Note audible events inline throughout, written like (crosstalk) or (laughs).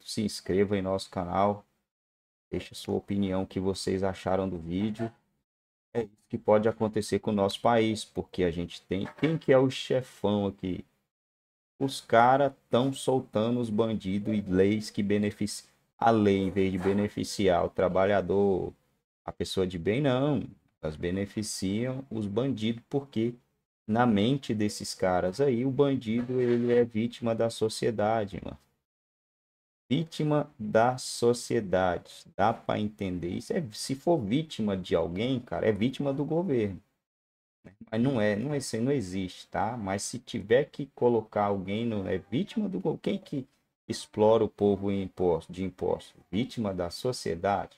se inscreva em nosso canal, deixe sua opinião que vocês acharam do vídeo. É isso que pode acontecer com o nosso país, porque a gente tem quem que é o chefão aqui. Os caras estão soltando os bandidos e leis que beneficiam a lei em vez de beneficiar o trabalhador, a pessoa de bem não, elas beneficiam os bandidos porque na mente desses caras aí o bandido ele é vítima da sociedade, mano vítima da sociedade. Dá para entender isso? É, se for vítima de alguém, cara, é vítima do governo. Mas não é, não é, não existe, tá? Mas se tiver que colocar alguém não é vítima do governo, quem que explora o povo em imposto, de imposto? Vítima da sociedade.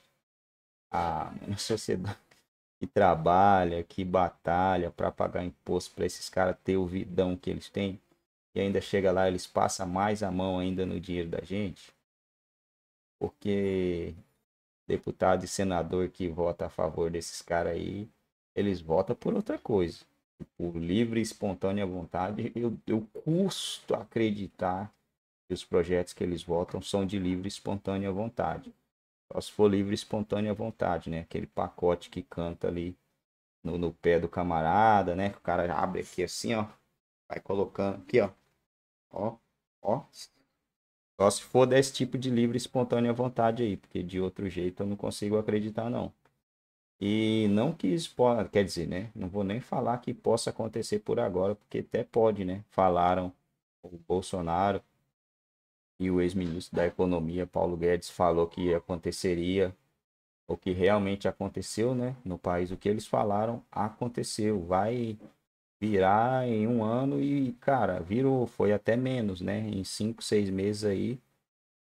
Ah, (laughs) a sociedade que trabalha, que batalha para pagar imposto para esses caras ter o vidão que eles têm e ainda chega lá eles passam mais a mão ainda no dinheiro da gente porque deputado e senador que vota a favor desses caras aí, eles votam por outra coisa. Por tipo, livre e espontânea vontade, eu, eu custo acreditar que os projetos que eles votam são de livre e espontânea vontade. Só se for livre e espontânea vontade, né? Aquele pacote que canta ali no, no pé do camarada, né? Que o cara abre aqui assim, ó. Vai colocando aqui, ó. Ó, ó. Só se for desse tipo de livre espontânea vontade aí, porque de outro jeito eu não consigo acreditar, não. E não que isso possa quer dizer, né? Não vou nem falar que possa acontecer por agora, porque até pode, né? Falaram o Bolsonaro e o ex-ministro da Economia, Paulo Guedes, falou que aconteceria, o que realmente aconteceu, né? No país, o que eles falaram aconteceu. Vai virar em um ano e, cara, virou, foi até menos, né? Em cinco, seis meses aí,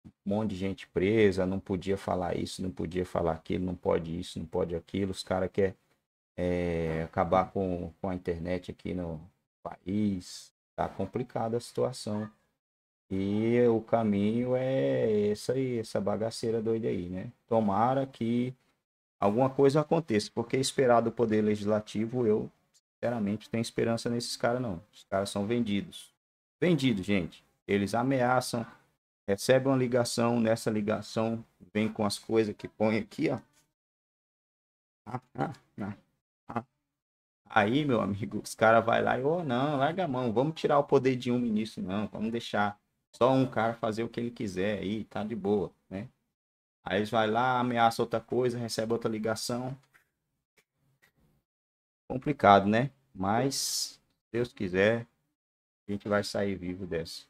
um monte de gente presa, não podia falar isso, não podia falar aquilo, não pode isso, não pode aquilo. Os caras querem é, acabar com, com a internet aqui no país. Tá complicada a situação. E o caminho é essa aí, essa bagaceira doida aí, né? Tomara que alguma coisa aconteça, porque esperar do Poder Legislativo eu sinceramente, tem esperança nesses caras, não. Os caras são vendidos. Vendidos, gente. Eles ameaçam, recebem uma ligação, nessa ligação vem com as coisas que põe aqui, ó. Aí, meu amigo, os caras vai lá e, ô, oh, não, larga a mão, vamos tirar o poder de um ministro, não, vamos deixar só um cara fazer o que ele quiser aí, tá de boa, né? Aí eles vai lá, ameaça outra coisa, recebe outra ligação. Complicado, né? Mas, se Deus quiser, a gente vai sair vivo dessa.